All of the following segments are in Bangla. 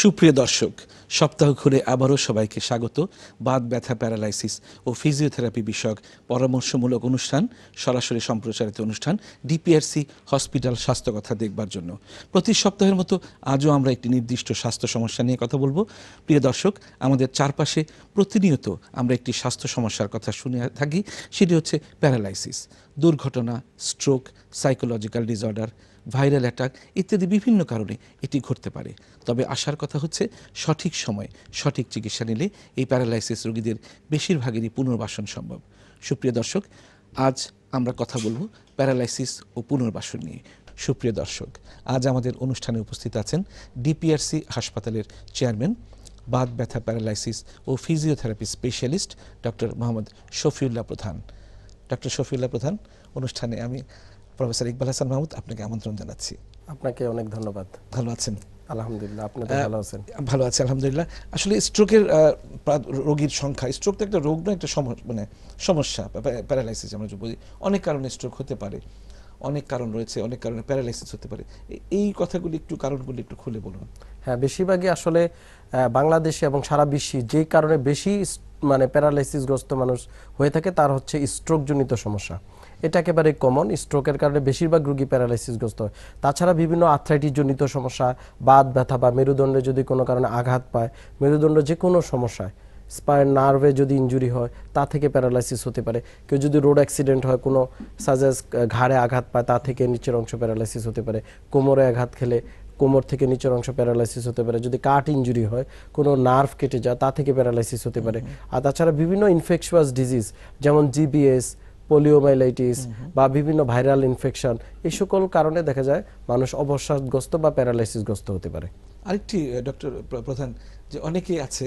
সুপ্রিয় দর্শক সপ্তাহ ঘুরে আবারও সবাইকে স্বাগত বাদ ব্যথা প্যারালাইসিস ও ফিজিওথেরাপি বিষয়ক পরামর্শমূলক অনুষ্ঠান সরাসরি সম্প্রচারিত অনুষ্ঠান ডিপিআরসি হসপিটাল স্বাস্থ্য কথা দেখবার জন্য প্রতি সপ্তাহের মতো আজও আমরা একটি নির্দিষ্ট স্বাস্থ্য সমস্যা নিয়ে কথা বলবো প্রিয় দর্শক আমাদের চারপাশে প্রতিনিয়ত আমরা একটি স্বাস্থ্য সমস্যার কথা শুনে থাকি সেটি হচ্ছে প্যারালাইসিস দুর্ঘটনা stroke psychological disorder viral attack ইত্যাদি বিভিন্ন কারণে এটি ঘটতে পারে তবে আসার কথা হচ্ছে সঠিক সময় সঠিক চিকিৎসা নিলে এই প্যারালাইসিস রোগীদের বেশিরভাগেরই পুনর্বাসন সম্ভব সুপ্রিয় দর্শক আজ আমরা কথা বলবো প্যারালাইসিস ও পুনর্বাসন নিয়ে সুপ্রিয় দর্শক আজ আমাদের অনুষ্ঠানে উপস্থিত আছেন ডিপিআরসি হাসপাতালের চেয়ারম্যান বাত ব্যথা প্যারালাইসিস ও physiotherapy specialist doctor Mohammad Shafiullah Pradhan doctor Shafiullah প্রধান অনুষ্ঠানে আমি প্রফেসর ইকবাল হাসান মাহমুদ আপনাকে আমন্ত্রণ জানাচ্ছি আপনাকে অনেক ধন্যবাদ ভালো আছেন আলহামদুলিল্লাহ আপনি ভালো আছেন আলহামদুলিল্লাহ আসলে স্ট্রোকের রোগীর সংখ্যা স্ট্রোক তো একটা রোগ না একটা মানে সমস্যা প্যারালাইসিস আমরা বলি অনেক কারণে স্ট্রোক হতে পারে অনেক কারণ রয়েছে অনেক কারণে প্যারালাইসিস হতে পারে এই কথাগুলি একটু কারণগুলি একটু খুলে বলুন হ্যাঁ বেশিরভাগই আসলে বাংলাদেশে এবং সারা বিশ্বে যে কারণে বেশি মানে প্যারালাইসিসগ্রস্ত মানুষ হয়ে থাকে তার হচ্ছে স্ট্রোকজনিত সমস্যা এটা একেবারে কমন স্ট্রোকের কারণে বেশিরভাগ রুগী প্যারালাইসিসগ্রস্ত হয় তাছাড়া বিভিন্ন জনিত সমস্যা বাদ ব্যথা বা মেরুদণ্ডে যদি কোনো কারণে আঘাত পায় মেরুদণ্ড যে কোনো সমস্যায় স্পাইন নার্ভে যদি ইঞ্জুরি হয় তা থেকে প্যারালাইসিস হতে পারে কেউ যদি রোড অ্যাক্সিডেন্ট হয় কোনো সাজেস ঘাড়ে আঘাত পায় তা থেকে নিচের অংশ প্যারালাইসিস হতে পারে কোমরে আঘাত খেলে কোমর থেকে নিচের অংশ প্যারালাইসিস হতে পারে যদি কাট ইঞ্জুরি হয় কোনো নার্ভ কেটে যায় তা থেকে প্যারালাইসিস হতে পারে আর তাছাড়া বিভিন্ন ইনফেকশাস ডিজিজ যেমন জিবিএস পোলিওমাইলাইটিস বা বিভিন্ন ভাইরাল ইনফেকশন এই সকল কারণে দেখা যায় মানুষ অবসাদগ্রস্ত বা প্যারালাইসিসগ্রস্ত হতে পারে আরেকটি ডক্টর প্রধান যে অনেকেই আছে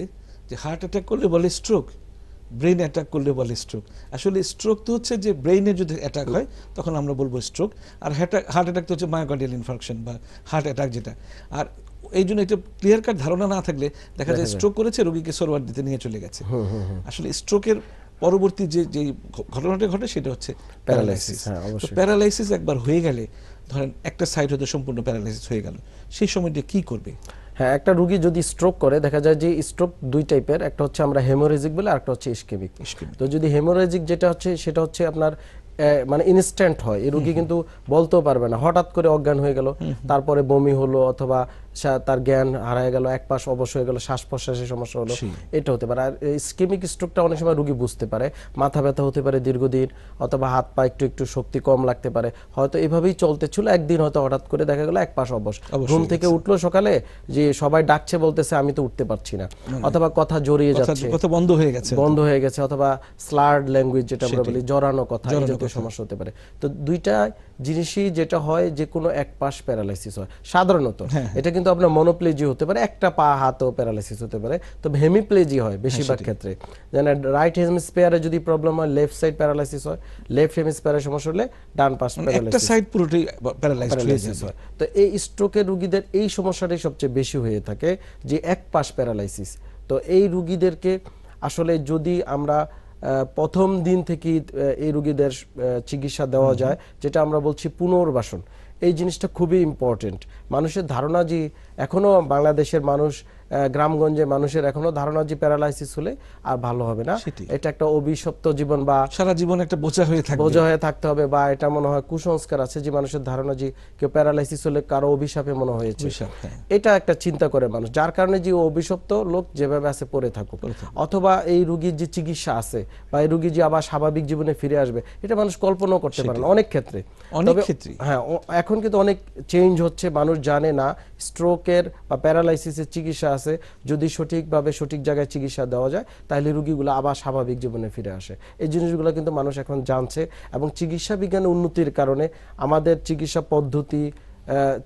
যে হার্ট অ্যাটাক করলে বলে স্ট্রোক ব্রেন অ্যাটাক করলে বলে স্ট্রোক আসলে স্ট্রোক তো হচ্ছে যে ব্রেইনে যদি অ্যাটাক হয় তখন আমরা বলবো স্ট্রোক আর হার্ট অ্যাটাক তো হচ্ছে মায়োকার্ডিয়াল ইনফেকশন বা হার্ট অ্যাটাক যেটা আর এই জন্য একটা ক্লিয়ার কাট ধারণা না থাকলে দেখা যায় স্ট্রোক করেছে রোগীকে সরোয়ার দিতে নিয়ে চলে গেছে আসলে স্ট্রোকের পরবর্তী যে যে ঘটনাটা ঘটে সেটা হচ্ছে প্যারালাইসিস হ্যাঁ, প্যারালাইসিস একবার হয়ে গেলে ধরেন একটা সাইড হতে সম্পূর্ণ প্যারালাইসিস হয়ে গেল সেই সময়টা কি করবে হ্যাঁ একটা রুগী যদি স্ট্রোক করে দেখা যায় যে স্ট্রোক দুই টাইপের একটা হচ্ছে আমরা হেমোরেজিক বলে আরেকটা হচ্ছে ইস্কেমিক তো যদি হেমোরেজিক যেটা হচ্ছে সেটা হচ্ছে আপনার মানে ইনস্ট্যান্ট হয় এই রুগী কিন্তু বলতেও পারবে না হঠাৎ করে অজ্ঞান হয়ে গেল তারপরে বমি হলো অথবা তার জ্ঞান হারায় গেল এক পাশ অবশ্য হয়ে গেল শ্বাস প্রশ্বাসের সমস্যা হলো এটা হতে পারে আর স্কিমিক স্ট্রোকটা অনেক সময় রুগী বুঝতে পারে মাথা ব্যথা হতে পারে দীর্ঘদিন অথবা হাত পা একটু একটু শক্তি কম লাগতে পারে হয়তো এভাবেই চলতে ছিল একদিন হয়তো হঠাৎ করে দেখা গেল এক পাশ অবশ ঘুম থেকে উঠলো সকালে যে সবাই ডাকছে বলতেছে আমি তো উঠতে পারছি না মানে অথবা কথা জড়িয়ে যাচ্ছে কথা বন্ধ হয়ে গেছে বন্ধ হয়ে গেছে অথবা স্লার্ড ল্যাঙ্গুয়েজ যেটা আমরা বলি জড়ানো কথা এই সমস্যা হতে পারে তো দুইটা জিনিসই যেটা হয় যে কোনো এক পাশ প্যারালাইসিস হয় সাধারণত হ্যাঁ, হ্যাঁ। এটা কিন্তু আপনার মনোপ্লেজি হতে পারে একটা পা হাতও প্যারালাইসিস হতে পারে তো হেমিপ্লেজি হয় হ্যাঁ, বেশিরভাগ ক্ষেত্রে যেন রাইট হেমিস্পিয়ারে যদি প্রবলেম হয় লেফট সাইড প্যারালাইসিস হয় লেফট হেমিস্পিয়ারে সমস্যা হলে ডান পাশ মানে একটা সাইড পুরোটি প্যারালাইসিস হয় তো এই স্ট্রোকের রোগীদের এই সমস্যাটাই সবচেয়ে বেশি হয়ে থাকে যে এক পাশ প্যারালাইসিস তো এই রুগীদেরকে আসলে যদি আমরা প্রথম দিন থেকেই এই রুগীদের চিকিৎসা দেওয়া যায় যেটা আমরা বলছি পুনর্বাসন এই জিনিসটা খুবই ইম্পর্টেন্ট মানুষের ধারণা যে এখনও বাংলাদেশের মানুষ গ্রামগঞ্জে মানুষের এখনো ধারণা যে প্যারালাইসিস হলে আর ভালো হবে না এটা একটা অভিশপ্ত জীবন বা সারা জীবন একটা বোঝা হয়ে থাকবে বোঝা হয়ে থাকতে হবে বা এটা মনে হয় কুসংস্কার আছে যে মানুষের ধারণা যে কেউ প্যারালাইসিস হলে কারো অভিশাপে মনে হয়েছে হ্যাঁ। এটা একটা চিন্তা করে মানুষ যার কারণে যে অভিশপ্ত লোক যেভাবে আছে পড়ে থাকুক অথবা এই রুগীর যে চিকিৎসা আছে বা এই রুগী যে আবার স্বাভাবিক জীবনে ফিরে আসবে এটা মানুষ কল্পনাও করতে পারে না অনেক ক্ষেত্রে অনেক ক্ষেত্রে হ্যাঁ এখন কিন্তু অনেক চেঞ্জ হচ্ছে মানুষ জানে না স্ট্রোকের বা প্যারালাইসিসের চিকিৎসা আছে যদি সঠিকভাবে সঠিক জায়গায় চিকিৎসা দেওয়া যায় তাহলে রুগীগুলো আবার স্বাভাবিক জীবনে ফিরে আসে এই জিনিসগুলো কিন্তু মানুষ এখন জানছে এবং চিকিৎসা বিজ্ঞানের উন্নতির কারণে আমাদের চিকিৎসা পদ্ধতি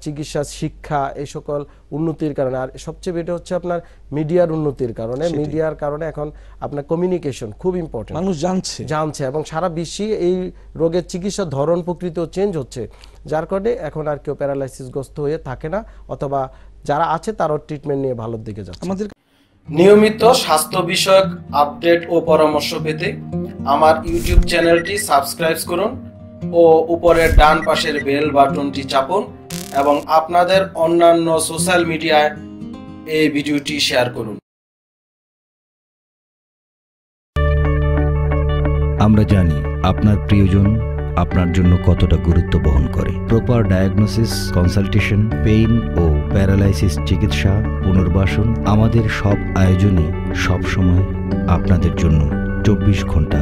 চিকিৎসা শিক্ষা এই সকল উন্নতির কারণে আর সবচেয়ে বেটে হচ্ছে আপনার মিডিয়ার উন্নতির কারণে মিডিয়ার কারণে এখন আপনার কমিউনিকেশন খুব ইম্পর্টেন্ট মানুষ জানছে জানছে এবং সারা বিশ্বে এই রোগের চিকিৎসা ধরন প্রকৃতিও চেঞ্জ হচ্ছে যার কারণে এখন আর কেউ প্যারালাইসিসগ্রস্ত হয়ে থাকে না অথবা যারা আছে তারও ট্রিটমেন্ট নিয়ে ভালোর দিকে যাচ্ছে আমাদের নিয়মিত স্বাস্থ্য বিষয়ক আপডেট ও পরামর্শ পেতে আমার ইউটিউব চ্যানেলটি সাবস্ক্রাইব করুন ও উপরের ডান পাশের বেল বাটনটি চাপুন এবং আপনাদের অন্যান্য সোশ্যাল মিডিয়ায় এই ভিডিওটি শেয়ার করুন আমরা জানি আপনার প্রিয়জন আপনার জন্য কতটা গুরুত্ব বহন করে প্রপার ডায়াগনোসিস কনসালটেশন পেইন ও প্যারালাইসিস চিকিৎসা পুনর্বাসন আমাদের সব আয়োজনে সবসময় আপনাদের জন্য চব্বিশ ঘন্টা